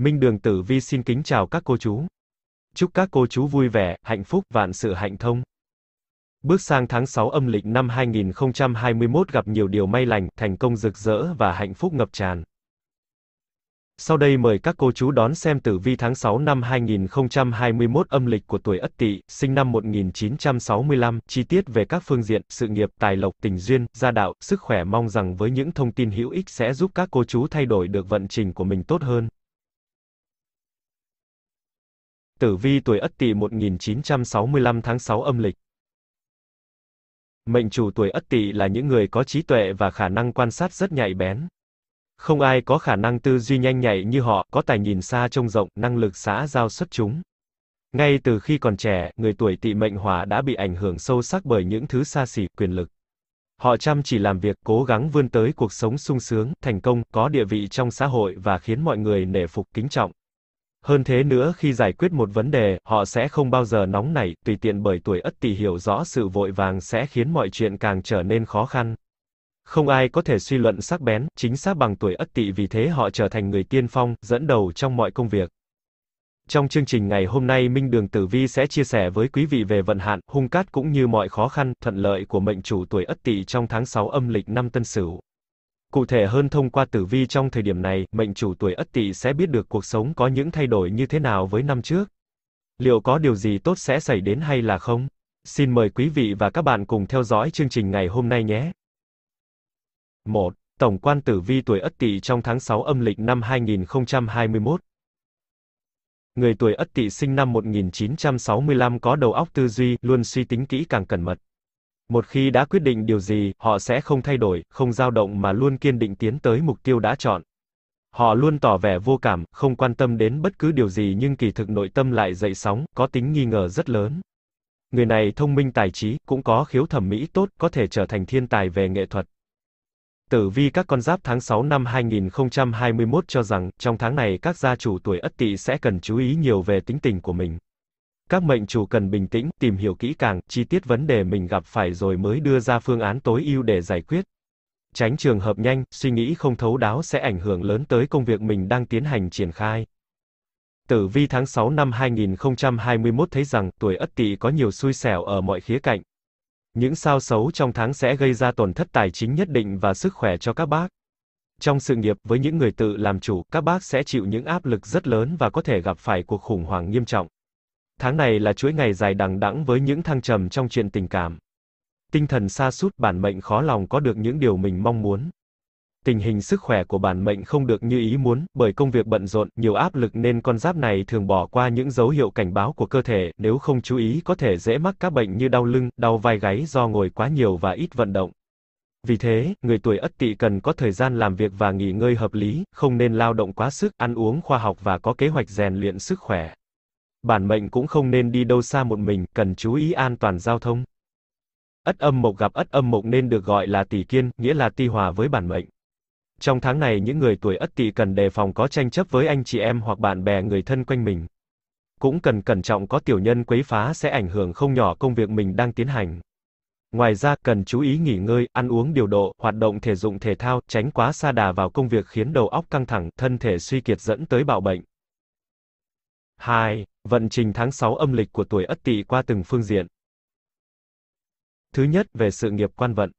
Minh Đường Tử Vi xin kính chào các cô chú. Chúc các cô chú vui vẻ, hạnh phúc, vạn sự hạnh thông. Bước sang tháng 6 âm lịch năm 2021 gặp nhiều điều may lành, thành công rực rỡ và hạnh phúc ngập tràn. Sau đây mời các cô chú đón xem tử vi tháng 6 năm 2021 âm lịch của tuổi Ất Tỵ, sinh năm 1965, chi tiết về các phương diện, sự nghiệp, tài lộc, tình duyên, gia đạo, sức khỏe mong rằng với những thông tin hữu ích sẽ giúp các cô chú thay đổi được vận trình của mình tốt hơn. Tử vi tuổi Ất Tỵ 1965 tháng 6 âm lịch. Mệnh chủ tuổi Ất Tỵ là những người có trí tuệ và khả năng quan sát rất nhạy bén. Không ai có khả năng tư duy nhanh nhạy như họ, có tài nhìn xa trông rộng, năng lực xã giao xuất chúng. Ngay từ khi còn trẻ, người tuổi Tỵ mệnh Hỏa đã bị ảnh hưởng sâu sắc bởi những thứ xa xỉ, quyền lực. Họ chăm chỉ làm việc, cố gắng vươn tới cuộc sống sung sướng, thành công, có địa vị trong xã hội và khiến mọi người nể phục kính trọng. Hơn thế nữa khi giải quyết một vấn đề, họ sẽ không bao giờ nóng nảy, tùy tiện bởi tuổi ất tỵ hiểu rõ sự vội vàng sẽ khiến mọi chuyện càng trở nên khó khăn. Không ai có thể suy luận sắc bén, chính xác bằng tuổi ất tỵ vì thế họ trở thành người tiên phong, dẫn đầu trong mọi công việc. Trong chương trình ngày hôm nay Minh Đường Tử Vi sẽ chia sẻ với quý vị về vận hạn, hung cát cũng như mọi khó khăn, thuận lợi của mệnh chủ tuổi Ất Tỵ trong tháng 6 âm lịch năm Tân Sửu. Cụ thể hơn thông qua tử vi trong thời điểm này, mệnh chủ tuổi Ất Tỵ sẽ biết được cuộc sống có những thay đổi như thế nào với năm trước. Liệu có điều gì tốt sẽ xảy đến hay là không? Xin mời quý vị và các bạn cùng theo dõi chương trình ngày hôm nay nhé. 1. Tổng quan tử vi tuổi Ất Tỵ trong tháng 6 âm lịch năm 2021. Người tuổi Ất Tỵ sinh năm 1965 có đầu óc tư duy, luôn suy tính kỹ càng cẩn mật. Một khi đã quyết định điều gì, họ sẽ không thay đổi, không dao động mà luôn kiên định tiến tới mục tiêu đã chọn. Họ luôn tỏ vẻ vô cảm, không quan tâm đến bất cứ điều gì nhưng kỳ thực nội tâm lại dậy sóng, có tính nghi ngờ rất lớn. Người này thông minh tài trí, cũng có khiếu thẩm mỹ tốt, có thể trở thành thiên tài về nghệ thuật. Tử vi các con giáp tháng 6 năm 2021 cho rằng, trong tháng này các gia chủ tuổi Ất Tỵ sẽ cần chú ý nhiều về tính tình của mình. Các mệnh chủ cần bình tĩnh, tìm hiểu kỹ càng, chi tiết vấn đề mình gặp phải rồi mới đưa ra phương án tối ưu để giải quyết. Tránh trường hợp nhanh, suy nghĩ không thấu đáo sẽ ảnh hưởng lớn tới công việc mình đang tiến hành triển khai. Tử vi tháng 6 năm 2021 thấy rằng tuổi Ất Tỵ có nhiều xui xẻo ở mọi khía cạnh. Những sao xấu trong tháng sẽ gây ra tổn thất tài chính nhất định và sức khỏe cho các bác. Trong sự nghiệp với những người tự làm chủ, các bác sẽ chịu những áp lực rất lớn và có thể gặp phải cuộc khủng hoảng nghiêm trọng tháng này là chuỗi ngày dài đằng đẵng với những thăng trầm trong chuyện tình cảm. Tinh thần sa sút bản mệnh khó lòng có được những điều mình mong muốn. Tình hình sức khỏe của bản mệnh không được như ý muốn, bởi công việc bận rộn, nhiều áp lực nên con giáp này thường bỏ qua những dấu hiệu cảnh báo của cơ thể, nếu không chú ý có thể dễ mắc các bệnh như đau lưng, đau vai gáy do ngồi quá nhiều và ít vận động. Vì thế, người tuổi Ất Tỵ cần có thời gian làm việc và nghỉ ngơi hợp lý, không nên lao động quá sức, ăn uống khoa học và có kế hoạch rèn luyện sức khỏe bản mệnh cũng không nên đi đâu xa một mình, cần chú ý an toàn giao thông. Ất âm mộc gặp Ất âm mộc nên được gọi là tỷ kiên, nghĩa là ti hòa với bản mệnh. Trong tháng này những người tuổi Ất Tỵ cần đề phòng có tranh chấp với anh chị em hoặc bạn bè người thân quanh mình. Cũng cần cẩn trọng có tiểu nhân quấy phá sẽ ảnh hưởng không nhỏ công việc mình đang tiến hành. Ngoài ra, cần chú ý nghỉ ngơi, ăn uống điều độ, hoạt động thể dụng thể thao, tránh quá xa đà vào công việc khiến đầu óc căng thẳng, thân thể suy kiệt dẫn tới bạo bệnh. 2. Vận trình tháng 6 âm lịch của tuổi Ất Tỵ qua từng phương diện. Thứ nhất, về sự nghiệp quan vận.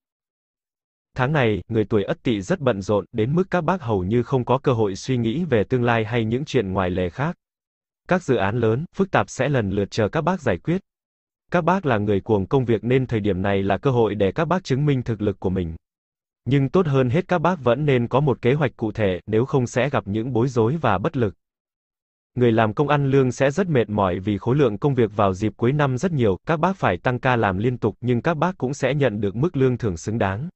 Tháng này, người tuổi Ất Tỵ rất bận rộn đến mức các bác hầu như không có cơ hội suy nghĩ về tương lai hay những chuyện ngoài lề khác. Các dự án lớn, phức tạp sẽ lần lượt chờ các bác giải quyết. Các bác là người cuồng công việc nên thời điểm này là cơ hội để các bác chứng minh thực lực của mình. Nhưng tốt hơn hết các bác vẫn nên có một kế hoạch cụ thể, nếu không sẽ gặp những bối rối và bất lực người làm công ăn lương sẽ rất mệt mỏi vì khối lượng công việc vào dịp cuối năm rất nhiều, các bác phải tăng ca làm liên tục nhưng các bác cũng sẽ nhận được mức lương thưởng xứng đáng.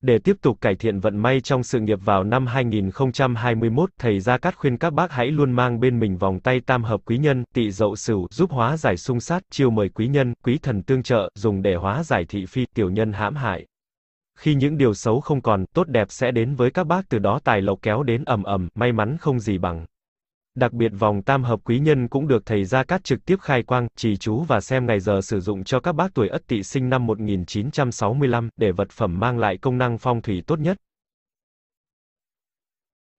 Để tiếp tục cải thiện vận may trong sự nghiệp vào năm 2021, thầy Gia Cát khuyên các bác hãy luôn mang bên mình vòng tay tam hợp quý nhân, tị dậu sửu, giúp hóa giải xung sát, chiêu mời quý nhân, quý thần tương trợ, dùng để hóa giải thị phi, tiểu nhân hãm hại. Khi những điều xấu không còn, tốt đẹp sẽ đến với các bác từ đó tài lộc kéo đến ầm ầm, may mắn không gì bằng. Đặc biệt vòng tam hợp quý nhân cũng được thầy Gia Cát trực tiếp khai quang, trì chú và xem ngày giờ sử dụng cho các bác tuổi Ất Tỵ sinh năm 1965 để vật phẩm mang lại công năng phong thủy tốt nhất.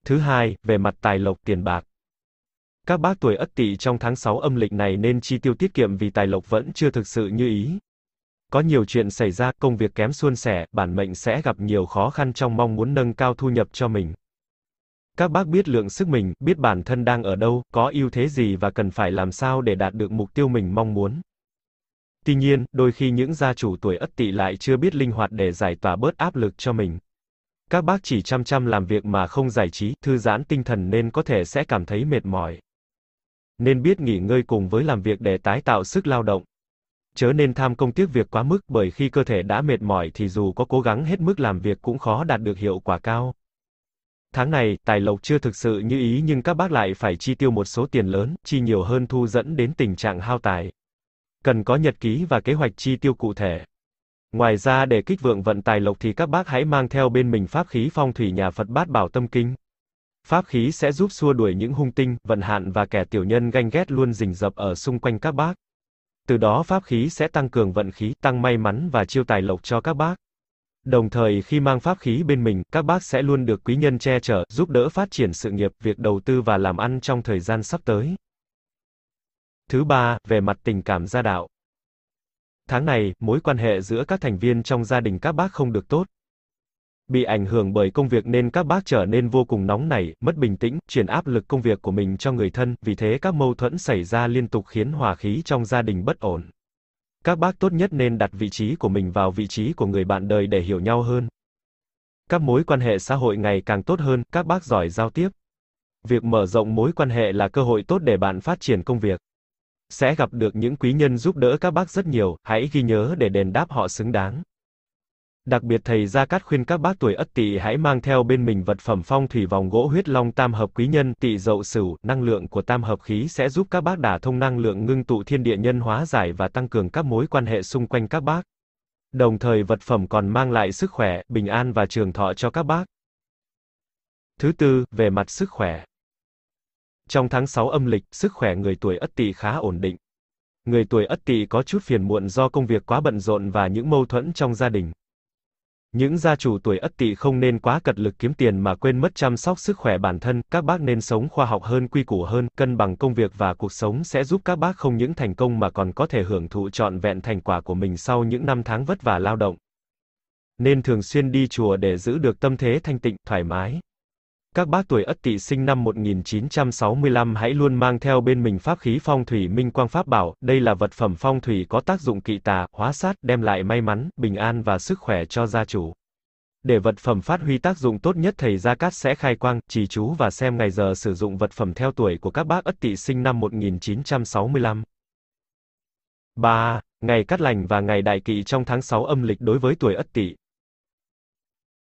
Thứ hai, về mặt tài lộc tiền bạc. Các bác tuổi Ất Tỵ trong tháng 6 âm lịch này nên chi tiêu tiết kiệm vì tài lộc vẫn chưa thực sự như ý. Có nhiều chuyện xảy ra, công việc kém suôn sẻ, bản mệnh sẽ gặp nhiều khó khăn trong mong muốn nâng cao thu nhập cho mình. Các bác biết lượng sức mình, biết bản thân đang ở đâu, có ưu thế gì và cần phải làm sao để đạt được mục tiêu mình mong muốn. Tuy nhiên, đôi khi những gia chủ tuổi ất tỵ lại chưa biết linh hoạt để giải tỏa bớt áp lực cho mình. Các bác chỉ chăm chăm làm việc mà không giải trí, thư giãn tinh thần nên có thể sẽ cảm thấy mệt mỏi. Nên biết nghỉ ngơi cùng với làm việc để tái tạo sức lao động. Chớ nên tham công tiếc việc quá mức bởi khi cơ thể đã mệt mỏi thì dù có cố gắng hết mức làm việc cũng khó đạt được hiệu quả cao. Tháng này, tài lộc chưa thực sự như ý nhưng các bác lại phải chi tiêu một số tiền lớn, chi nhiều hơn thu dẫn đến tình trạng hao tài. Cần có nhật ký và kế hoạch chi tiêu cụ thể. Ngoài ra để kích vượng vận tài lộc thì các bác hãy mang theo bên mình pháp khí phong thủy nhà Phật Bát Bảo Tâm Kinh. Pháp khí sẽ giúp xua đuổi những hung tinh, vận hạn và kẻ tiểu nhân ganh ghét luôn rình rập ở xung quanh các bác. Từ đó pháp khí sẽ tăng cường vận khí, tăng may mắn và chiêu tài lộc cho các bác. Đồng thời khi mang pháp khí bên mình, các bác sẽ luôn được quý nhân che chở, giúp đỡ phát triển sự nghiệp, việc đầu tư và làm ăn trong thời gian sắp tới. Thứ ba, về mặt tình cảm gia đạo. Tháng này, mối quan hệ giữa các thành viên trong gia đình các bác không được tốt. Bị ảnh hưởng bởi công việc nên các bác trở nên vô cùng nóng nảy, mất bình tĩnh, chuyển áp lực công việc của mình cho người thân, vì thế các mâu thuẫn xảy ra liên tục khiến hòa khí trong gia đình bất ổn. Các bác tốt nhất nên đặt vị trí của mình vào vị trí của người bạn đời để hiểu nhau hơn. Các mối quan hệ xã hội ngày càng tốt hơn, các bác giỏi giao tiếp. Việc mở rộng mối quan hệ là cơ hội tốt để bạn phát triển công việc. Sẽ gặp được những quý nhân giúp đỡ các bác rất nhiều, hãy ghi nhớ để đền đáp họ xứng đáng. Đặc biệt thầy Gia Cát khuyên các bác tuổi ất tỵ hãy mang theo bên mình vật phẩm phong thủy vòng gỗ huyết long tam hợp quý nhân tỵ dậu sửu, năng lượng của tam hợp khí sẽ giúp các bác đả thông năng lượng ngưng tụ thiên địa nhân hóa giải và tăng cường các mối quan hệ xung quanh các bác. Đồng thời vật phẩm còn mang lại sức khỏe, bình an và trường thọ cho các bác. Thứ tư, về mặt sức khỏe. Trong tháng 6 âm lịch, sức khỏe người tuổi Ất Tỵ khá ổn định. Người tuổi Ất Tỵ có chút phiền muộn do công việc quá bận rộn và những mâu thuẫn trong gia đình. Những gia chủ tuổi ất tỵ không nên quá cật lực kiếm tiền mà quên mất chăm sóc sức khỏe bản thân, các bác nên sống khoa học hơn quy củ hơn, cân bằng công việc và cuộc sống sẽ giúp các bác không những thành công mà còn có thể hưởng thụ trọn vẹn thành quả của mình sau những năm tháng vất vả lao động. Nên thường xuyên đi chùa để giữ được tâm thế thanh tịnh, thoải mái. Các bác tuổi Ất Tỵ sinh năm 1965 hãy luôn mang theo bên mình pháp khí phong thủy minh quang pháp bảo, đây là vật phẩm phong thủy có tác dụng kỵ tà, hóa sát, đem lại may mắn, bình an và sức khỏe cho gia chủ. Để vật phẩm phát huy tác dụng tốt nhất thầy Gia Cát sẽ khai quang, trì chú và xem ngày giờ sử dụng vật phẩm theo tuổi của các bác Ất Tỵ sinh năm 1965. 3. Ngày Cát Lành và ngày Đại Kỵ trong tháng 6 âm lịch đối với tuổi Ất Tỵ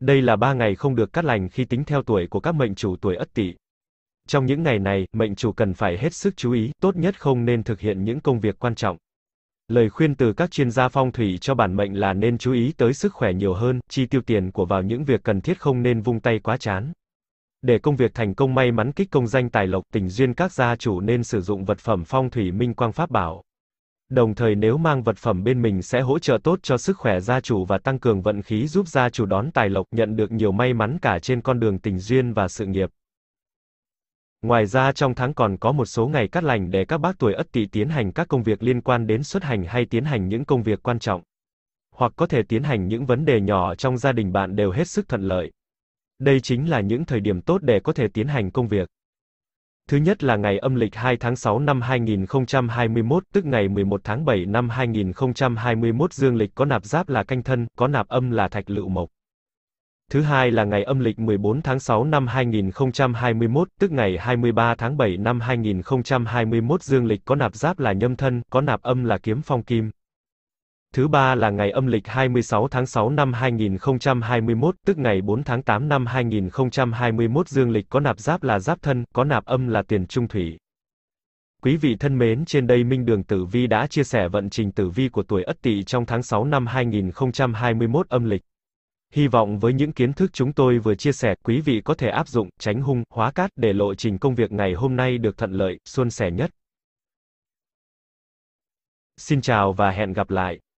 Đây là ba ngày không được cắt lành khi tính theo tuổi của các mệnh chủ tuổi Ất Tỵ. Trong những ngày này, mệnh chủ cần phải hết sức chú ý, tốt nhất không nên thực hiện những công việc quan trọng. Lời khuyên từ các chuyên gia phong thủy cho bản mệnh là nên chú ý tới sức khỏe nhiều hơn, chi tiêu tiền của vào những việc cần thiết không nên vung tay quá chán. Để công việc thành công may mắn kích công danh tài lộc, tình duyên các gia chủ nên sử dụng vật phẩm phong thủy minh quang pháp bảo. Đồng thời nếu mang vật phẩm bên mình sẽ hỗ trợ tốt cho sức khỏe gia chủ và tăng cường vận khí giúp gia chủ đón tài lộc nhận được nhiều may mắn cả trên con đường tình duyên và sự nghiệp. Ngoài ra trong tháng còn có một số ngày cắt lành để các bác tuổi ất tỵ tiến hành các công việc liên quan đến xuất hành hay tiến hành những công việc quan trọng. Hoặc có thể tiến hành những vấn đề nhỏ trong gia đình bạn đều hết sức thuận lợi. Đây chính là những thời điểm tốt để có thể tiến hành công việc. Thứ nhất là ngày âm lịch 2 tháng 6 năm 2021, tức ngày 11 tháng 7 năm 2021 dương lịch có nạp giáp là canh thân, có nạp âm là thạch lựu mộc. Thứ hai là ngày âm lịch 14 tháng 6 năm 2021, tức ngày 23 tháng 7 năm 2021 dương lịch có nạp giáp là nhâm thân, có nạp âm là kiếm phong kim. Thứ ba là ngày âm lịch 26 tháng 6 năm 2021, tức ngày 4 tháng 8 năm 2021 dương lịch có nạp giáp là giáp thân, có nạp âm là tiền trung thủy. Quý vị thân mến, trên đây Minh Đường Tử Vi đã chia sẻ vận trình tử vi của tuổi Ất Tỵ trong tháng 6 năm 2021 âm lịch. Hy vọng với những kiến thức chúng tôi vừa chia sẻ, quý vị có thể áp dụng, tránh hung, hóa cát để lộ trình công việc ngày hôm nay được thuận lợi, suôn sẻ nhất. Xin chào và hẹn gặp lại.